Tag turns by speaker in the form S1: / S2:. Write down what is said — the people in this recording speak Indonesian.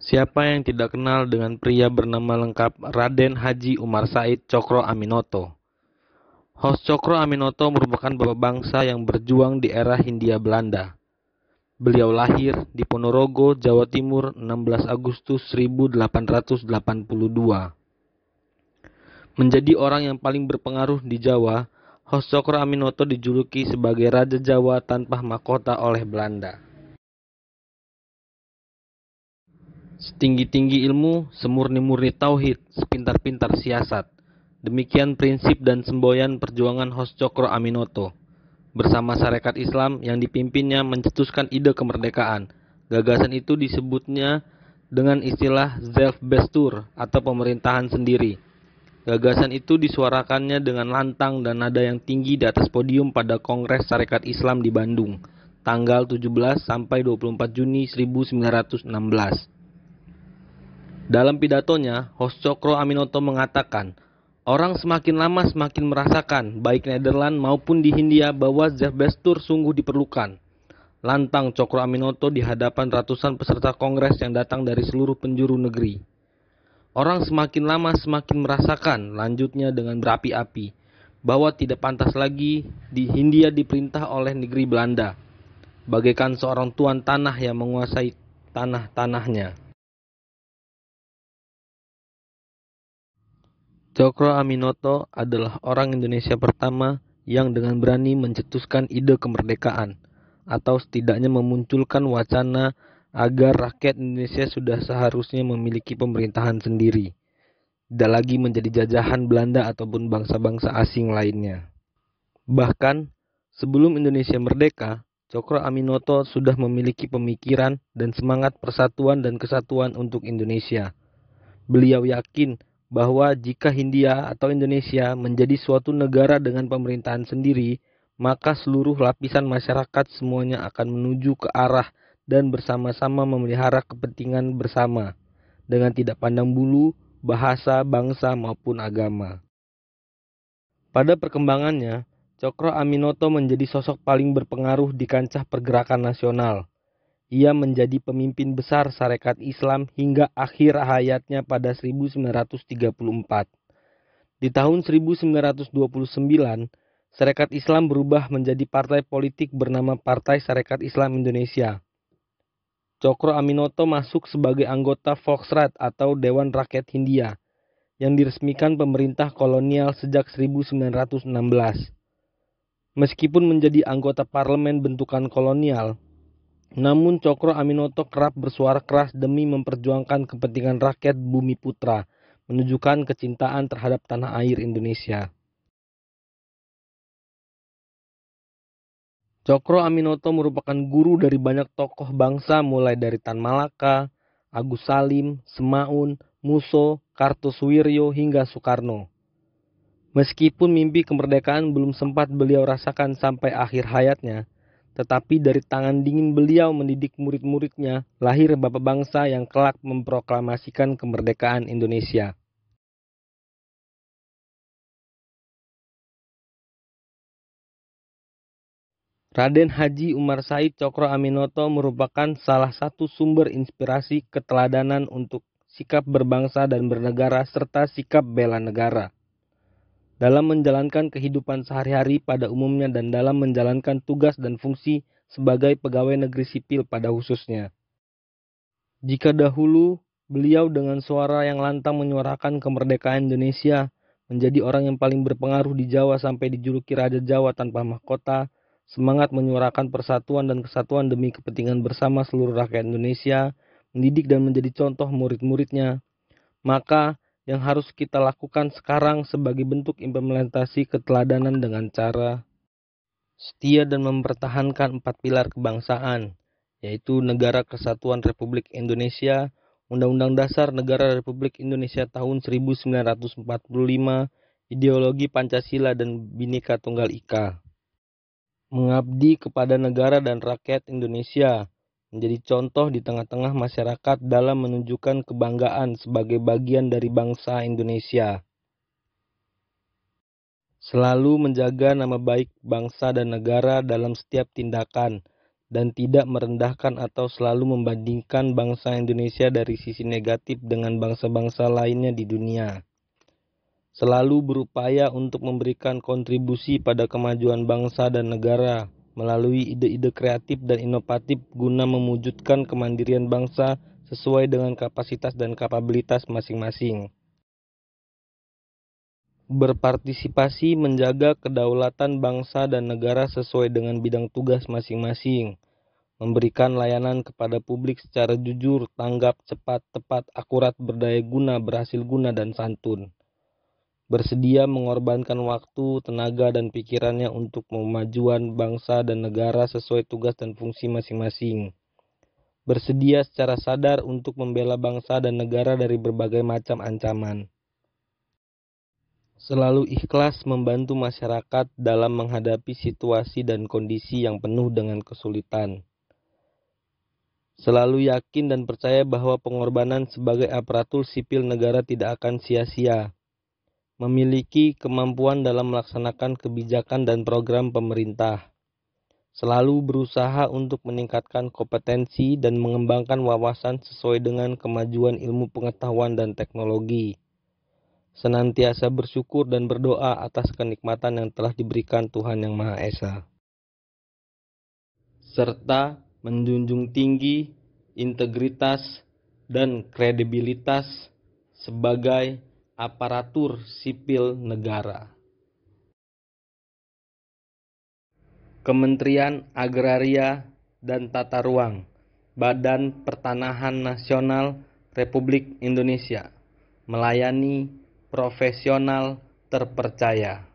S1: Siapa yang tidak kenal dengan pria bernama lengkap Raden Haji Umar Said Cokro Aminoto? Hos Cokro Aminoto merupakan bapak bangsa yang berjuang di era Hindia Belanda. Beliau lahir di Ponorogo, Jawa Timur 16 Agustus 1882. Menjadi orang yang paling berpengaruh di Jawa, Hos Cokro Aminoto dijuluki sebagai Raja Jawa tanpa mahkota oleh Belanda. setinggi-tinggi ilmu, semurni-murni tauhid, sepintar-pintar siasat. Demikian prinsip dan semboyan perjuangan Hos Cokro Aminoto bersama Sarekat Islam yang dipimpinnya mencetuskan ide kemerdekaan. Gagasan itu disebutnya dengan istilah bestur atau pemerintahan sendiri. Gagasan itu disuarakannya dengan lantang dan nada yang tinggi di atas podium pada Kongres Sarekat Islam di Bandung, tanggal 17 sampai 24 Juni 1916. Dalam pidatonya, Hoscokro Aminoto mengatakan, orang semakin lama semakin merasakan, baik Nederland maupun di Hindia, bahwa Bestur sungguh diperlukan. Lantang Cokro Aminoto di hadapan ratusan peserta kongres yang datang dari seluruh penjuru negeri. Orang semakin lama semakin merasakan, lanjutnya dengan berapi-api, bahwa tidak pantas lagi di Hindia diperintah oleh negeri Belanda, bagaikan seorang tuan tanah yang menguasai tanah-tanahnya. Cokro Aminoto adalah orang Indonesia pertama yang dengan berani mencetuskan ide kemerdekaan atau setidaknya memunculkan wacana agar rakyat Indonesia sudah seharusnya memiliki pemerintahan sendiri, tidak lagi menjadi jajahan Belanda ataupun bangsa-bangsa asing lainnya. Bahkan sebelum Indonesia merdeka, Cokro Aminoto sudah memiliki pemikiran dan semangat persatuan dan kesatuan untuk Indonesia. Beliau yakin bahwa jika Hindia atau Indonesia menjadi suatu negara dengan pemerintahan sendiri, maka seluruh lapisan masyarakat semuanya akan menuju ke arah dan bersama-sama memelihara kepentingan bersama dengan tidak pandang bulu, bahasa, bangsa, maupun agama. Pada perkembangannya, Cokro Aminoto menjadi sosok paling berpengaruh di kancah pergerakan nasional. Ia menjadi pemimpin besar Sarekat Islam hingga akhir hayatnya pada 1934. Di tahun 1929, Sarekat Islam berubah menjadi partai politik bernama Partai Sarekat Islam Indonesia. Cokro Aminoto masuk sebagai anggota Foxrat atau Dewan Rakyat Hindia yang diresmikan pemerintah kolonial sejak 1916. Meskipun menjadi anggota parlemen bentukan kolonial, namun Cokro Aminoto kerap bersuara keras demi memperjuangkan kepentingan rakyat bumi putra, menunjukkan kecintaan terhadap tanah air Indonesia. Cokro Aminoto merupakan guru dari banyak tokoh bangsa mulai dari Tan Malaka, Agus Salim, Semaun, Muso, Kartosuwiryo hingga Soekarno. Meskipun mimpi kemerdekaan belum sempat beliau rasakan sampai akhir hayatnya, tetapi dari tangan dingin beliau mendidik murid-muridnya lahir bapak bangsa yang kelak memproklamasikan kemerdekaan Indonesia. Raden Haji Umar Said Cokro Aminoto merupakan salah satu sumber inspirasi keteladanan untuk sikap berbangsa dan bernegara serta sikap bela negara dalam menjalankan kehidupan sehari-hari pada umumnya dan dalam menjalankan tugas dan fungsi sebagai pegawai negeri sipil pada khususnya. Jika dahulu beliau dengan suara yang lantang menyuarakan kemerdekaan Indonesia menjadi orang yang paling berpengaruh di Jawa sampai dijuluki Raja Jawa tanpa mahkota, semangat menyuarakan persatuan dan kesatuan demi kepentingan bersama seluruh rakyat Indonesia, mendidik dan menjadi contoh murid-muridnya, maka yang harus kita lakukan sekarang sebagai bentuk implementasi keteladanan dengan cara setia dan mempertahankan empat pilar kebangsaan, yaitu Negara Kesatuan Republik Indonesia, Undang-Undang Dasar Negara Republik Indonesia tahun 1945, ideologi Pancasila dan Bhinneka Tunggal Ika. Mengabdi kepada negara dan rakyat Indonesia, menjadi contoh di tengah-tengah masyarakat dalam menunjukkan kebanggaan sebagai bagian dari bangsa Indonesia. Selalu menjaga nama baik bangsa dan negara dalam setiap tindakan dan tidak merendahkan atau selalu membandingkan bangsa Indonesia dari sisi negatif dengan bangsa-bangsa lainnya di dunia. Selalu berupaya untuk memberikan kontribusi pada kemajuan bangsa dan negara melalui ide-ide kreatif dan inovatif guna mewujudkan kemandirian bangsa sesuai dengan kapasitas dan kapabilitas masing-masing. Berpartisipasi menjaga kedaulatan bangsa dan negara sesuai dengan bidang tugas masing-masing. Memberikan layanan kepada publik secara jujur, tanggap, cepat, tepat, akurat, berdaya guna, berhasil guna, dan santun bersedia mengorbankan waktu, tenaga, dan pikirannya untuk kemajuan bangsa dan negara sesuai tugas dan fungsi masing-masing. Bersedia secara sadar untuk membela bangsa dan negara dari berbagai macam ancaman. Selalu ikhlas membantu masyarakat dalam menghadapi situasi dan kondisi yang penuh dengan kesulitan. Selalu yakin dan percaya bahwa pengorbanan sebagai aparatur sipil negara tidak akan sia-sia memiliki kemampuan dalam melaksanakan kebijakan dan program pemerintah, selalu berusaha untuk meningkatkan kompetensi dan mengembangkan wawasan sesuai dengan kemajuan ilmu pengetahuan dan teknologi, senantiasa bersyukur dan berdoa atas kenikmatan yang telah diberikan Tuhan Yang Maha Esa, serta menjunjung tinggi integritas dan kredibilitas sebagai aparatur sipil negara. Kementerian Agraria dan Tata Ruang, Badan Pertanahan Nasional Republik Indonesia, melayani profesional terpercaya.